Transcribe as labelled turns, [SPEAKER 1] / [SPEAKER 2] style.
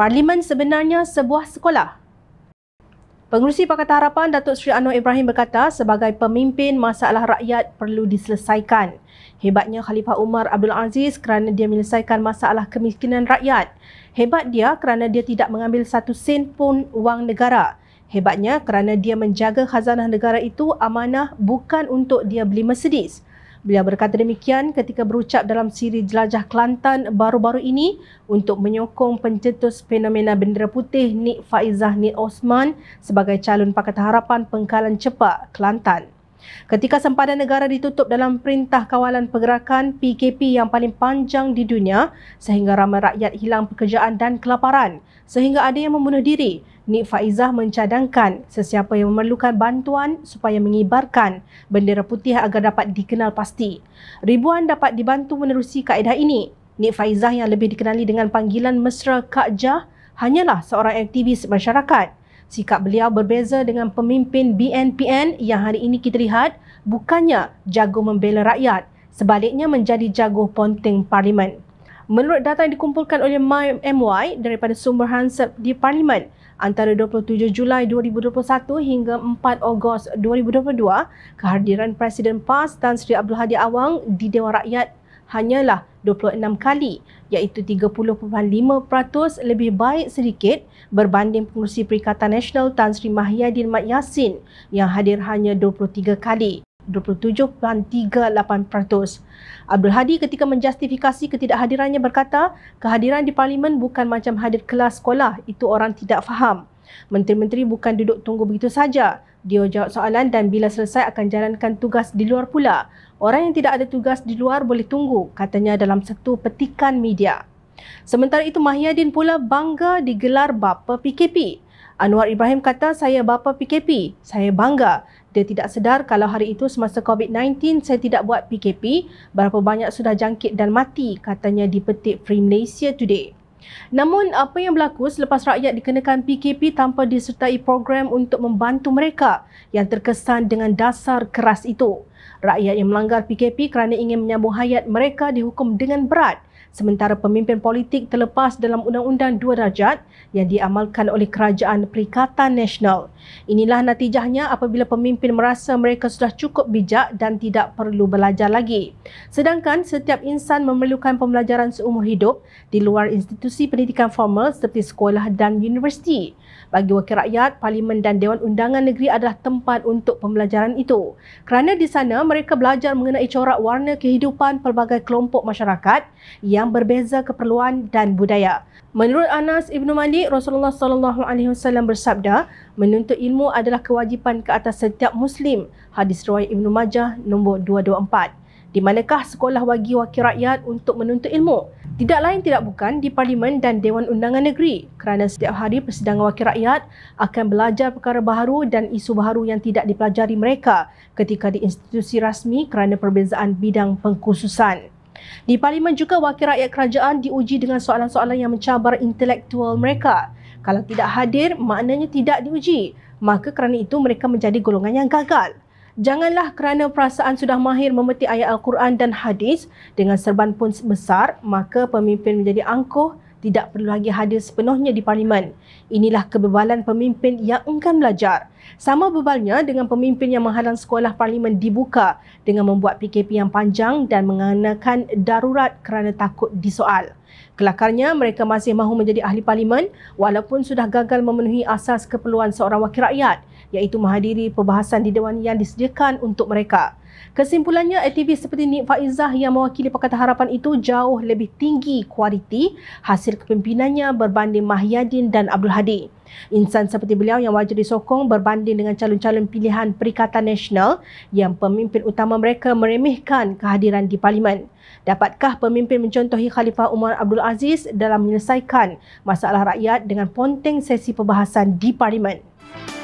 [SPEAKER 1] Parlimen sebenarnya sebuah sekolah. Pengurusi Pakatan Harapan Datuk Seri Anwar Ibrahim berkata sebagai pemimpin masalah rakyat perlu diselesaikan. Hebatnya Khalifah Umar Abdul Aziz kerana dia menyelesaikan masalah kemiskinan rakyat. Hebat dia kerana dia tidak mengambil satu sen pun wang negara. Hebatnya kerana dia menjaga khazanah negara itu amanah bukan untuk dia beli Mercedes. Beliau berkata demikian ketika berucap dalam siri jelajah Kelantan baru-baru ini untuk menyokong pencetus fenomena bendera putih Nik Faizah Nik Osman sebagai calon Pakatan Harapan Pengkalan Cepat Kelantan. Ketika sempadan negara ditutup dalam perintah kawalan pergerakan PKP yang paling panjang di dunia sehingga ramai rakyat hilang pekerjaan dan kelaparan sehingga ada yang membunuh diri, Nik Faizah mencadangkan sesiapa yang memerlukan bantuan supaya mengibarkan bendera putih agar dapat dikenal pasti. Ribuan dapat dibantu menerusi kaedah ini. Nik Faizah yang lebih dikenali dengan panggilan mesra Kak Jah hanyalah seorang aktivis masyarakat Sikap beliau berbeza dengan pemimpin BNPN yang hari ini kita lihat bukannya jago membela rakyat, sebaliknya menjadi jago ponting parlimen. Menurut data yang dikumpulkan oleh MY daripada sumber Hansard di Parlimen, antara 27 Julai 2021 hingga 4 Ogos 2022, kehadiran Presiden PAS Tan Sri Abdul Hadi Awang di Dewan Rakyat hanyalah 26 kali iaitu 30.5% lebih baik sedikit berbanding pengurusi Perikatan Nasional Tan Sri Mahyadin Mat Yassin yang hadir hanya 23 kali. 27.38%. Abdul Hadi ketika menjustifikasi ketidakhadirannya berkata, kehadiran di parlimen bukan macam hadir kelas sekolah, itu orang tidak faham. Menteri-menteri bukan duduk tunggu begitu saja. Dia jawab soalan dan bila selesai akan jalankan tugas di luar pula. Orang yang tidak ada tugas di luar boleh tunggu, katanya dalam satu petikan media. Sementara itu Mahiyadin pula bangga digelar bapa PKP. Anwar Ibrahim kata, saya bapa PKP, saya bangga. Dia tidak sedar kalau hari itu semasa COVID-19 saya tidak buat PKP, berapa banyak sudah jangkit dan mati, katanya di petik Free Malaysia Today. Namun apa yang berlaku selepas rakyat dikenakan PKP tanpa disertai program untuk membantu mereka yang terkesan dengan dasar keras itu? Rakyat yang melanggar PKP kerana ingin menyambung hayat mereka dihukum dengan berat sementara pemimpin politik terlepas dalam Undang-Undang Dua Darjat yang diamalkan oleh Kerajaan Perikatan Nasional. Inilah natijahnya apabila pemimpin merasa mereka sudah cukup bijak dan tidak perlu belajar lagi. Sedangkan setiap insan memerlukan pembelajaran seumur hidup di luar institusi pendidikan formal seperti sekolah dan universiti. Bagi wakil rakyat, Parlimen dan Dewan Undangan Negeri adalah tempat untuk pembelajaran itu. Kerana di sana mana mereka belajar mengenai corak warna kehidupan pelbagai kelompok masyarakat yang berbeza keperluan dan budaya. Menurut Anas Ibnu Malik, Rasulullah sallallahu alaihi wasallam bersabda, menuntut ilmu adalah kewajipan ke atas setiap muslim. Hadis riwayat Ibnu Majah nombor 224. Di manakah sekolah bagi wakil rakyat untuk menuntut ilmu? Tidak lain tidak bukan di Parlimen dan Dewan Undangan Negeri kerana setiap hari persidangan wakil rakyat akan belajar perkara baharu dan isu baharu yang tidak dipelajari mereka ketika di institusi rasmi kerana perbezaan bidang pengkhususan. Di Parlimen juga wakil rakyat kerajaan diuji dengan soalan-soalan yang mencabar intelektual mereka. Kalau tidak hadir, maknanya tidak diuji. Maka kerana itu mereka menjadi golongan yang gagal. Janganlah kerana perasaan sudah mahir memetik ayat Al-Quran dan hadis dengan serban pun besar, maka pemimpin menjadi angkuh tidak perlu lagi hadir sepenuhnya di parlimen. Inilah kebebalan pemimpin yang enggan belajar. Sama bebalnya dengan pemimpin yang menghalang sekolah parlimen dibuka dengan membuat PKP yang panjang dan mengenakan darurat kerana takut disoal. Kelakarnya, mereka masih mahu menjadi ahli parlimen walaupun sudah gagal memenuhi asas keperluan seorang wakil rakyat iaitu menghadiri perbahasan di Dewan yang disediakan untuk mereka. Kesimpulannya, aktivis seperti Nik Faizah yang mewakili Pakatan Harapan itu jauh lebih tinggi kualiti hasil kepimpinannya berbanding Mahyadin dan Abdul Hadi. Insan seperti beliau yang wajib disokong berbanding dengan calon-calon pilihan Perikatan Nasional yang pemimpin utama mereka meremehkan kehadiran di Parlimen. Dapatkah pemimpin mencontohi Khalifah Umar Abdul Aziz dalam menyelesaikan masalah rakyat dengan ponteng sesi perbahasan di Parlimen?